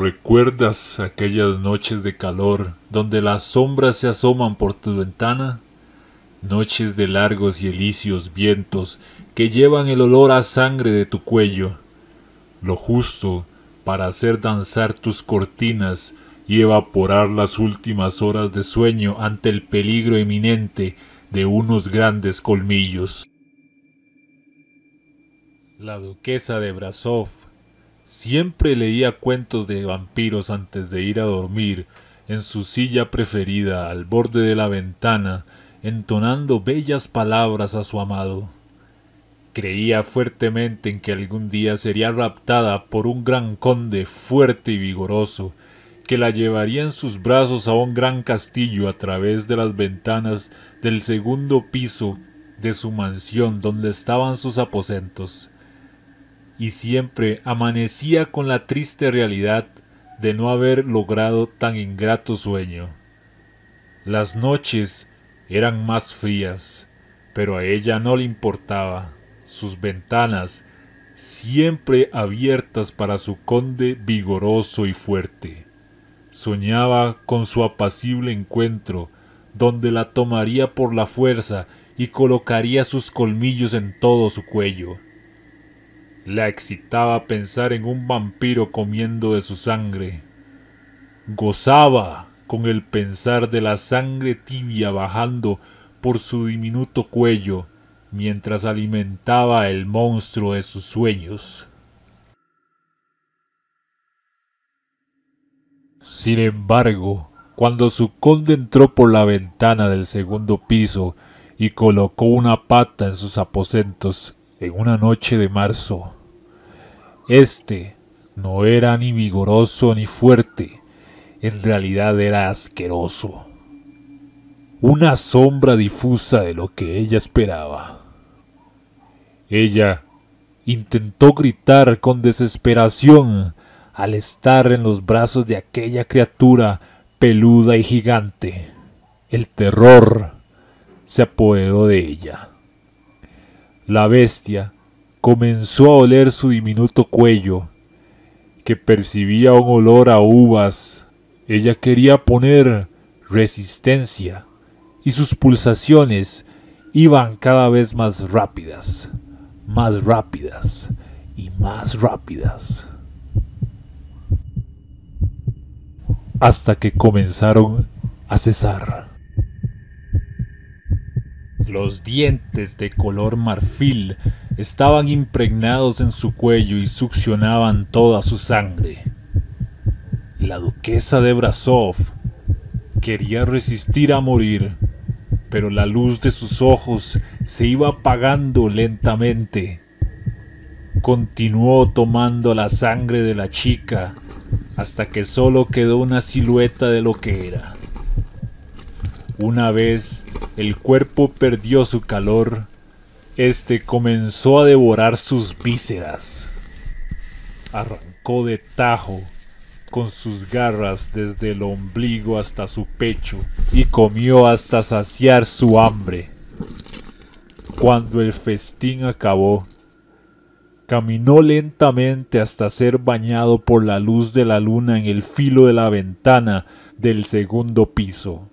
¿Recuerdas aquellas noches de calor donde las sombras se asoman por tu ventana? Noches de largos y elicios vientos que llevan el olor a sangre de tu cuello, lo justo para hacer danzar tus cortinas y evaporar las últimas horas de sueño ante el peligro inminente de unos grandes colmillos. La duquesa de Brasov Siempre leía cuentos de vampiros antes de ir a dormir, en su silla preferida, al borde de la ventana, entonando bellas palabras a su amado. Creía fuertemente en que algún día sería raptada por un gran conde fuerte y vigoroso, que la llevaría en sus brazos a un gran castillo a través de las ventanas del segundo piso de su mansión donde estaban sus aposentos y siempre amanecía con la triste realidad de no haber logrado tan ingrato sueño. Las noches eran más frías, pero a ella no le importaba. Sus ventanas, siempre abiertas para su conde vigoroso y fuerte, soñaba con su apacible encuentro, donde la tomaría por la fuerza y colocaría sus colmillos en todo su cuello la excitaba pensar en un vampiro comiendo de su sangre. Gozaba con el pensar de la sangre tibia bajando por su diminuto cuello mientras alimentaba el monstruo de sus sueños. Sin embargo, cuando su conde entró por la ventana del segundo piso y colocó una pata en sus aposentos en una noche de marzo, este no era ni vigoroso ni fuerte, en realidad era asqueroso. Una sombra difusa de lo que ella esperaba. Ella intentó gritar con desesperación al estar en los brazos de aquella criatura peluda y gigante. El terror se apoderó de ella. La bestia comenzó a oler su diminuto cuello, que percibía un olor a uvas. Ella quería poner resistencia y sus pulsaciones iban cada vez más rápidas, más rápidas y más rápidas. Hasta que comenzaron a cesar. Los dientes de color marfil estaban impregnados en su cuello y succionaban toda su sangre. La duquesa de Brasov quería resistir a morir, pero la luz de sus ojos se iba apagando lentamente. Continuó tomando la sangre de la chica hasta que solo quedó una silueta de lo que era. Una vez el cuerpo perdió su calor. Este comenzó a devorar sus vísceras. Arrancó de tajo con sus garras desde el ombligo hasta su pecho y comió hasta saciar su hambre. Cuando el festín acabó, caminó lentamente hasta ser bañado por la luz de la luna en el filo de la ventana del segundo piso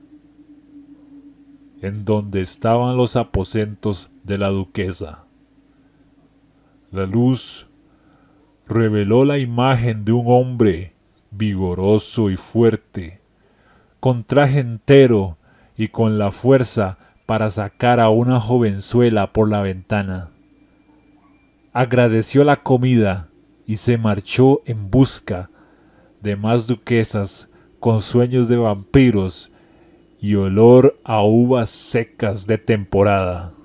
en donde estaban los aposentos de la duquesa. La luz reveló la imagen de un hombre vigoroso y fuerte, con traje entero y con la fuerza para sacar a una jovenzuela por la ventana. Agradeció la comida y se marchó en busca de más duquesas con sueños de vampiros y olor a uvas secas de temporada.